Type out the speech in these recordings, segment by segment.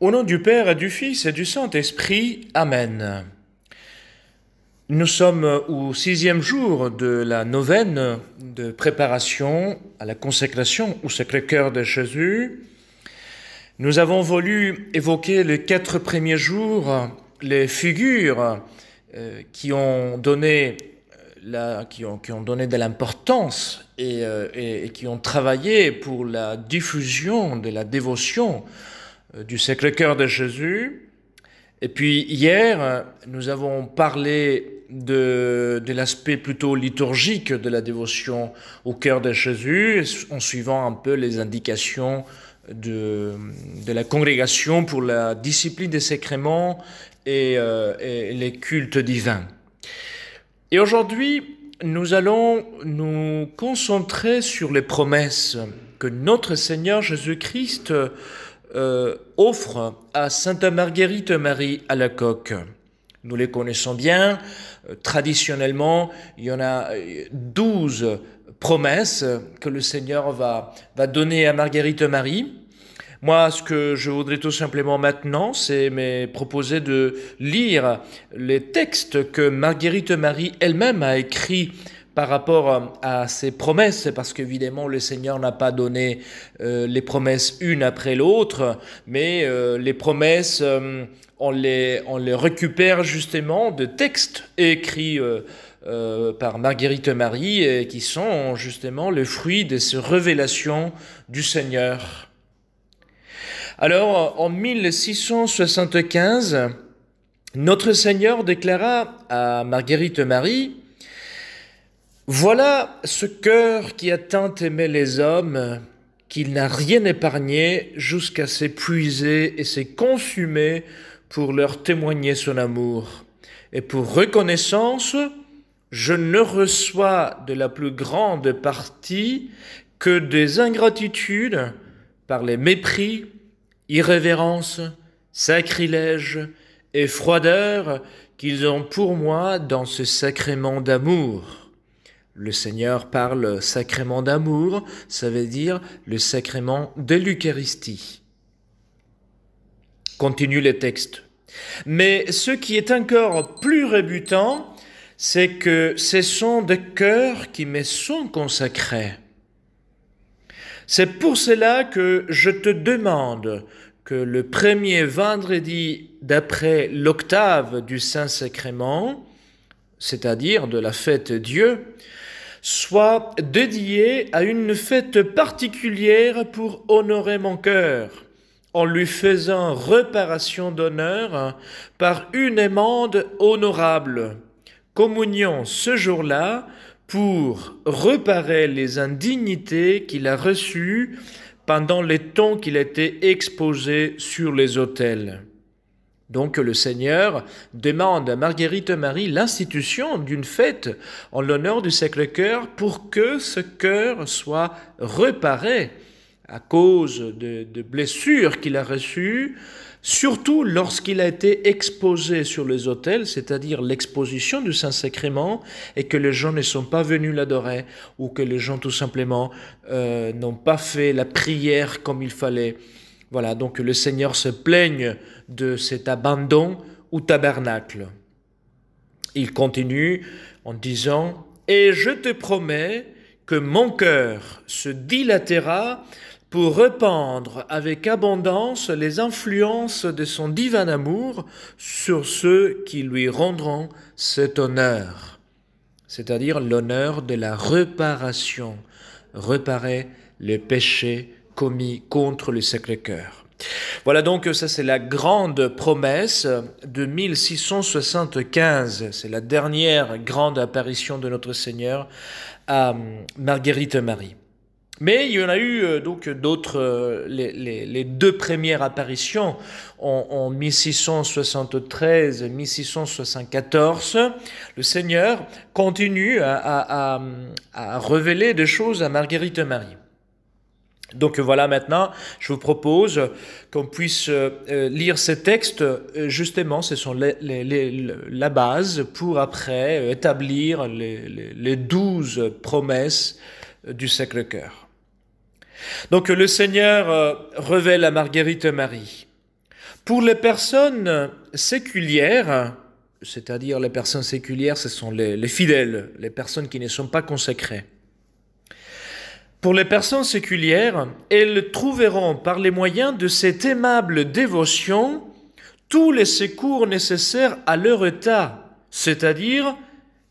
Au nom du Père et du Fils et du Saint-Esprit. Amen. Nous sommes au sixième jour de la novenne de préparation à la consécration au Sacré-Cœur de Jésus. Nous avons voulu évoquer les quatre premiers jours, les figures euh, qui ont donné euh, qui, ont, qui ont donné de l'importance euh, et, qui ont travaillé pour la diffusion de la dévotion euh, du Sacré-Cœur de Jésus. Et puis hier, nous avons parlé de, l'aspect plutôt liturgique de la dévotion au cœur de Jésus, en suivant un peu les indications de, de la congrégation pour la discipline des sacrements et, euh, et les cultes divins. Et aujourd'hui, nous allons nous concentrer sur les promesses que notre Seigneur Jésus-Christ euh, offre à Sainte Marguerite Marie à la coque. Nous les connaissons bien. Euh, traditionnellement, il y en a euh, douze promesses que le Seigneur va, va donner à Marguerite Marie. Moi, ce que je voudrais tout simplement maintenant, c'est me proposer de lire les textes que Marguerite Marie elle-même a écrits par rapport euh, à ces promesses, parce qu'évidemment le Seigneur n'a pas donné euh, les promesses une après l'autre, mais euh, les promesses, on, les, on les récupère justement de textes écrits. par Marguerite Marie, et qui sont justement le fruit de ces révélations du Seigneur. Alors, en 1675, notre Seigneur déclara à Marguerite Marie, voilà ce cœur qui a tant aimé les hommes qu'il n'a rien épargné jusqu'à s'épuiser et s'est consumé pour leur témoigner son amour. Et pour reconnaissance, je ne reçois de la plus grande partie que des ingratitudes par les mépris, irrévérences, sacrilèges et froideurs qu'ils ont pour moi dans ce sacrement d'amour. Le Seigneur parle sacrement d'amour, ça veut dire le sacrement de l'Eucharistie. Continue le texte. Mais ce qui est encore plus rébutant, c'est que ce sont des cœurs qui me sont consacrés. C'est pour cela que je te demande que le premier vendredi d'après l'octave du Saint-Sacrement, c'est-à-dire de la fête Dieu, soit dédié à une fête particulière pour honorer mon cœur, en lui faisant réparation d'honneur par une amende honorable. Communion ce jour-là pour reparer les indignités qu'il a reçues pendant les temps qu'il était exposé sur les autels. Donc le Seigneur demande à Marguerite Marie l'institution d'une fête en l'honneur du Sacré-Cœur pour que ce cœur soit reparé à cause de, blessures qu'il a reçues, surtout lorsqu'il a été exposé sur les autels, c'est-à-dire l'exposition du Saint-Sacrement, et que les gens ne sont pas venus l'adorer, ou que les gens tout simplement euh, n'ont pas fait la prière comme il fallait. Voilà, donc le Seigneur se plaigne de cet abandon ou tabernacle. Il continue en disant, Et je te promets que mon cœur se dilatera pour répandre avec abondance les influences de son divin amour sur ceux qui lui rendront cet honneur, c'est-à-dire l'honneur de la réparation, réparer les péchés commis contre le Sacré-Cœur. Voilà donc, ça c'est la grande promesse de 1675. C'est la dernière grande apparition de notre Seigneur à euh, Marguerite Marie. Mais il y en a eu euh, donc d'autres, euh, les, deux premières apparitions en, 1673 et 1674. Le Seigneur continue à révéler des choses à Marguerite Marie. Donc voilà, maintenant, je vous propose qu'on puisse euh, lire ces textes. Euh, justement, ce sont la base pour après euh, établir les douze promesses du Sacré-Cœur. Donc le Seigneur révèle à Marguerite Marie. Pour les personnes séculières, c'est-à-dire les personnes séculières, ce sont les fidèles, les personnes qui ne sont pas consacrées. Pour les personnes séculières, elles trouveront par les moyens de cette aimable dévotion tous les secours nécessaires à leur état, c'est-à-dire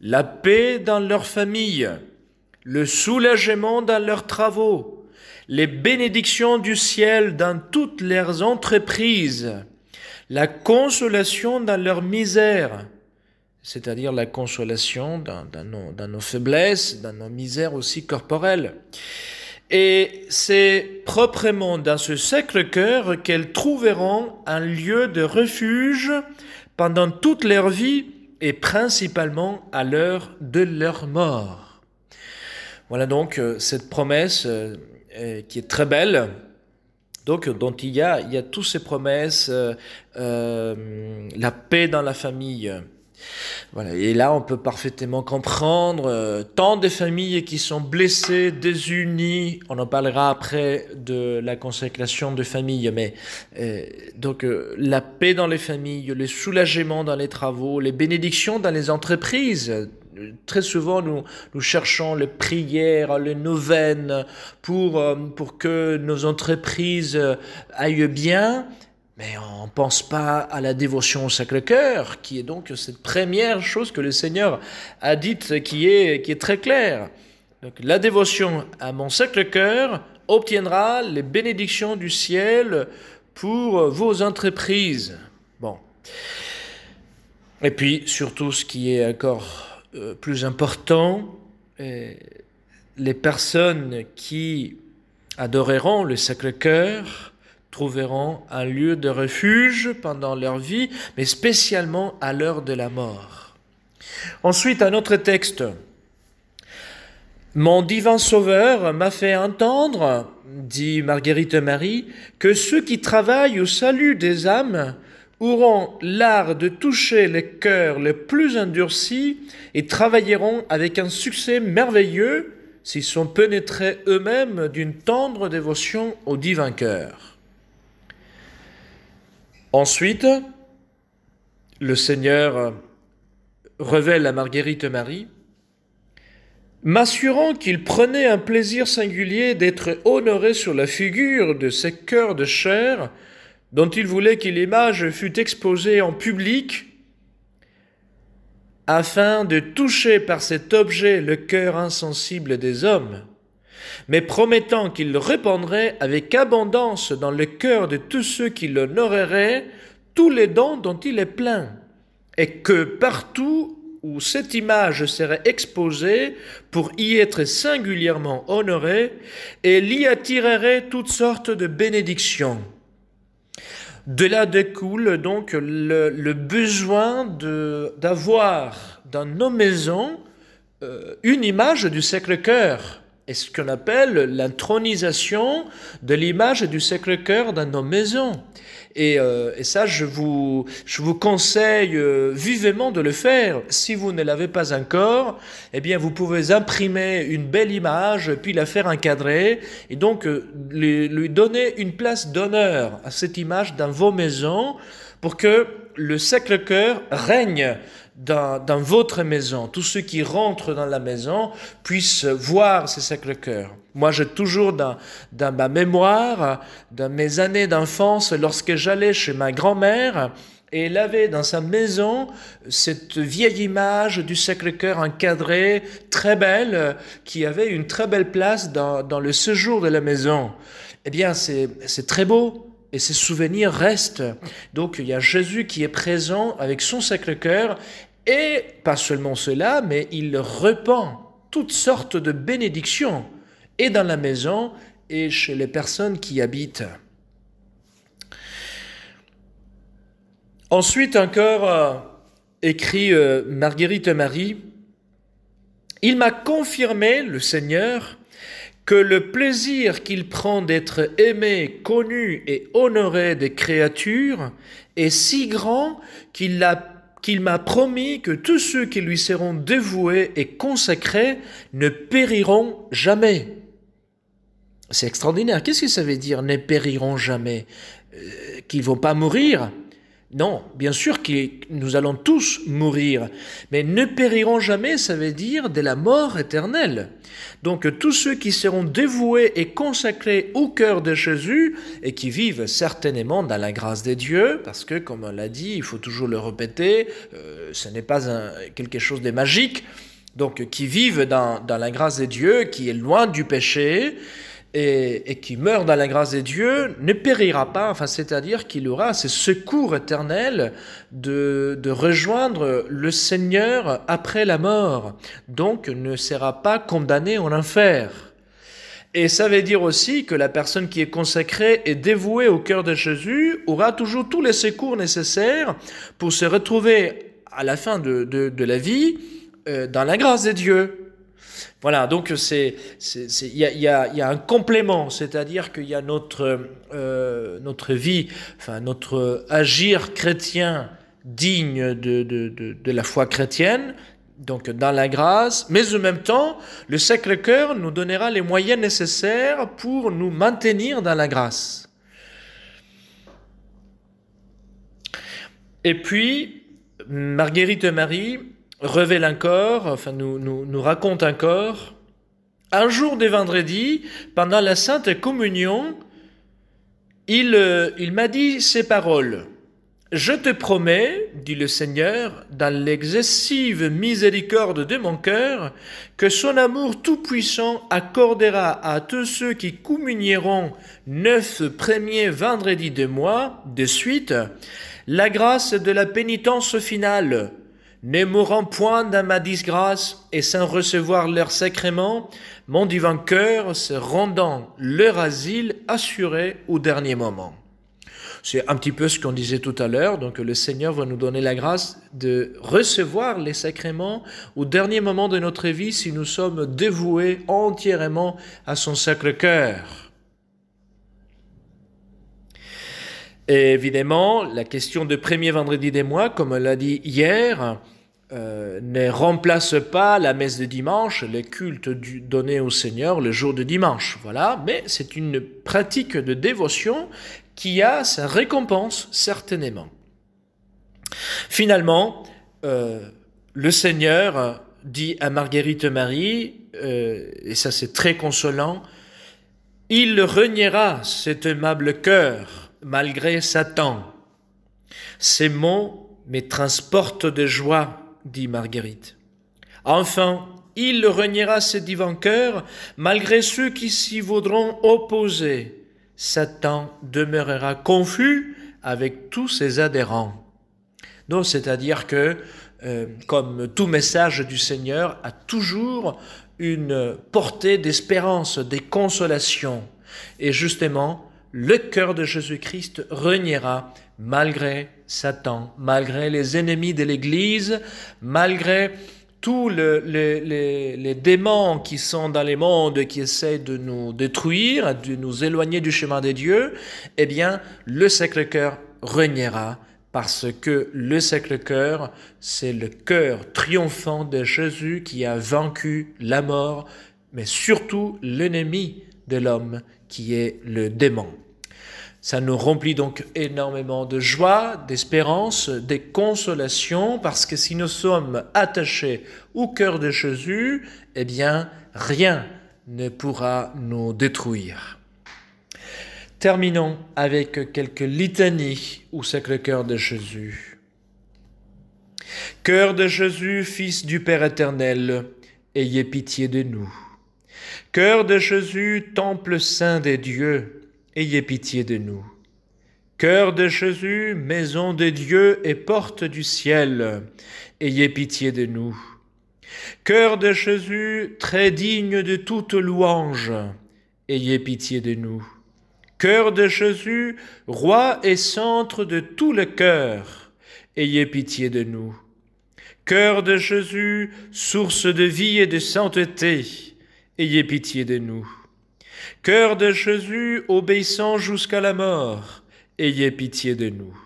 la paix dans leur famille, le soulagement dans leurs travaux, les bénédictions du ciel dans toutes leurs entreprises, la consolation dans leur misère, c'est-à-dire la consolation dans, nos, faiblesses, dans nos misères aussi corporelles. Et c'est proprement dans ce sacre cœur qu'elles trouveront un lieu de refuge pendant toute leur vie et principalement à l'heure de leur mort. Voilà donc euh, cette promesse euh, euh, qui est très belle, donc, dont il y a, il toutes ces promesses, la paix dans la famille, voilà. Et là, on peut parfaitement comprendre euh, tant de familles qui sont blessées, désunies. On en parlera après de la consécration de familles, Mais euh, donc, euh, la paix dans les familles, le soulagement dans les travaux, les bénédictions dans les entreprises. Très souvent, nous, cherchons les prières, les novènes pour, pour que nos entreprises aillent bien. Mais on ne pense pas à la dévotion au Sacré-Cœur, qui est donc cette première chose que le Seigneur a dite, qui est, qui est très claire. Donc la dévotion à mon Sacré-Cœur obtiendra les bénédictions du ciel pour vos entreprises. Bon. Et puis, surtout, ce qui est encore euh, plus important, euh, les personnes qui adoreront le Sacré-Cœur trouveront un lieu de refuge pendant leur vie, mais spécialement à l'heure de la mort. Ensuite, un autre texte. Mon divin Sauveur m'a fait entendre, dit Marguerite Marie, que ceux qui travaillent au salut des âmes auront l'art de toucher les cœurs les plus endurcis et travailleront avec un succès merveilleux s'ils sont pénétrés eux-mêmes d'une tendre dévotion au divin cœur. Ensuite, le Seigneur révèle à Marguerite Marie, m'assurant qu'il prenait un plaisir singulier d'être honoré sur la figure de ces cœurs de chair dont il voulait que l'image fût exposée en public, afin de toucher par cet objet le cœur insensible des hommes mais promettant qu'il répandrait avec abondance dans le cœur de tous ceux qui l'honoreraient tous les dons dont il est plein, et que partout où cette image serait exposée pour y être singulièrement honorée, elle y attirerait toutes sortes de bénédictions. De là découle donc le, besoin d'avoir dans nos maisons euh, une image du Sacré-Cœur, est ce qu'on appelle l'intronisation de l'image du Sacré-Cœur dans nos maisons. Euh, et, ça, je vous, je vous conseille euh, vivement de le faire. Si vous ne l'avez pas encore, eh bien, vous pouvez imprimer une belle image, puis la faire encadrer, et donc euh, lui, donner une place d'honneur à cette image dans vos maisons pour que le Sacré-Cœur règne dans, votre maison, tous ceux qui rentrent dans la maison puissent voir ces Sacré-Cœur. Moi, j'ai toujours dans, dans, ma mémoire, dans mes années d'enfance, lorsque j'allais chez ma grand-mère, et elle avait dans sa maison cette vieille image du Sacré-Cœur encadrée, très belle, qui avait une très belle place dans, dans le séjour de la maison. Eh bien, c'est très beau, et ces souvenirs restent. Donc il y a Jésus qui est présent avec son Sacré-Cœur et pas seulement cela, mais il repend toutes sortes de bénédictions, et dans la maison, et chez les personnes qui habitent. Ensuite encore, euh, écrit euh, Marguerite Marie, Il m'a confirmé, le Seigneur, que le plaisir qu'il prend d'être aimé, connu et honoré des créatures est si grand qu'il l'a qu'il m'a promis que tous ceux qui lui seront dévoués et consacrés ne périront jamais. C'est extraordinaire. Qu'est-ce que ça veut dire ne périront jamais euh, Qu'ils vont pas mourir non, bien sûr que nous allons tous mourir, mais ne périrons jamais, ça veut dire de la mort éternelle. Donc tous ceux qui seront dévoués et consacrés au cœur de Jésus et qui vivent certainement dans la grâce des dieux, parce que comme on l'a dit, il faut toujours le répéter, euh, ce n'est pas quelque chose de magique, donc qui vivent dans, la grâce des dieux, qui est loin du péché, et, qui meurt dans la grâce de Dieu ne périra pas, enfin, c'est-à-dire qu'il aura ce secours éternel de, rejoindre le Seigneur après la mort, donc ne sera pas condamné en enfer. Et ça veut dire aussi que la personne qui est consacrée et dévouée au cœur de Jésus aura toujours tous les secours nécessaires pour se retrouver à la fin de, la vie euh, dans la grâce de Dieu. Voilà, donc c'est il y a, un complément, c'est-à-dire qu'il y a notre euh, notre vie, enfin notre agir chrétien digne de, de, de, la foi chrétienne, donc dans la grâce, mais en même temps, le Sacré-Cœur nous donnera les moyens nécessaires pour nous maintenir dans la grâce. Et puis, Marguerite Marie révèle un corps, enfin nous, nous, raconte un corps. Un jour des vendredis, pendant la Sainte Communion, il, euh, il m'a dit ces paroles. Je te promets, dit le Seigneur, dans l'excessive miséricorde de mon cœur, que son amour tout-puissant accordera à tous ceux qui communieront neuf premiers vendredis de mois de suite la grâce de la pénitence finale ne mourant point dans ma disgrâce et sans recevoir leur sacrement, mon divin cœur se rendant leur asile assuré au dernier moment. C'est un petit peu ce qu'on disait tout à l'heure, donc le Seigneur va nous donner la grâce de recevoir les sacrements au dernier moment de notre vie si nous sommes dévoués entièrement à son Sacre-Cœur. évidemment, la question de premier vendredi des mois, comme on l'a dit hier, euh, ne remplace pas la messe de dimanche, les cultes du, donnés au Seigneur le jour de dimanche. Voilà, mais c'est une pratique de dévotion qui a sa récompense, certainement. Finalement, euh, le Seigneur dit à Marguerite Marie, euh, et ça c'est très consolant, il reniera cet aimable cœur malgré Satan. Ces mots me transportent de joie, dit Marguerite. Enfin, il reniera ses divin cœur, malgré ceux qui s'y voudront opposer. Satan demeurera confus avec tous ses adhérents. Donc, c'est-à-dire que, euh, comme tout message du Seigneur, a toujours une portée d'espérance, des consolations. Et justement, le cœur de Jésus-Christ reniera malgré Satan, malgré les ennemis de l'Église, malgré tous les, démons qui sont dans les mondes, qui essaient de nous détruire, de nous éloigner du chemin des dieux, eh bien, le Sacré-Cœur reniera parce que le Sacré-Cœur, c'est le cœur triomphant de Jésus qui a vaincu la mort, mais surtout l'ennemi de l'homme qui est le démon. Ça nous remplit donc énormément de joie, d'espérance, des consolations, parce que si nous sommes attachés au cœur de Jésus, eh bien, rien ne pourra nous détruire. Terminons avec quelques litanies au Sacré-Cœur de Jésus. Cœur de Jésus, Fils du Père éternel, ayez pitié de nous. Cœur de Jésus, temple saint des dieux, ayez pitié de nous. Cœur de Jésus, maison des dieux et porte du ciel, ayez pitié de nous. Cœur de Jésus, très digne de toute louange, ayez pitié de nous. Cœur de Jésus, roi et centre de tout le cœur, ayez pitié de nous. Cœur de Jésus, source de vie et de sainteté, ayez pitié de nous. Cœur de Jésus, obéissant jusqu'à la mort, ayez pitié de nous.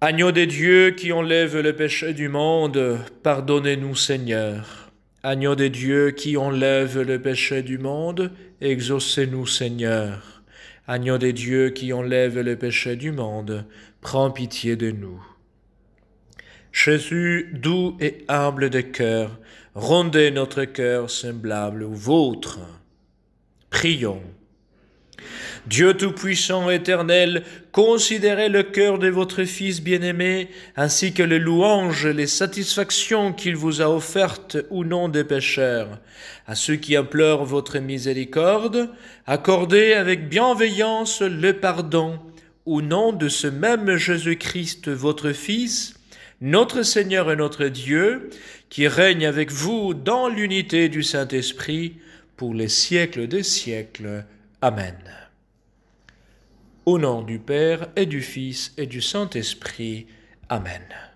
Agneau des dieux qui enlève le péché du monde, pardonnez-nous Seigneur. Agneau des dieux qui enlève le péché du monde, exaucez-nous Seigneur. Agneau des dieux qui enlève le péché du monde, prends pitié de nous. Jésus, doux et humble de cœur, rendez notre cœur semblable au vôtre. Prions. Dieu Tout-Puissant, éternel, considérez le cœur de votre Fils bien-aimé, ainsi que les louanges, les satisfactions qu'il vous a offertes ou non, des pécheurs. À ceux qui implorent votre miséricorde, accordez avec bienveillance le pardon, au nom de ce même Jésus-Christ, votre Fils, notre Seigneur et notre Dieu, qui règne avec vous dans l'unité du Saint-Esprit pour les siècles des siècles. Amen. Au nom du Père et du Fils et du Saint-Esprit. Amen.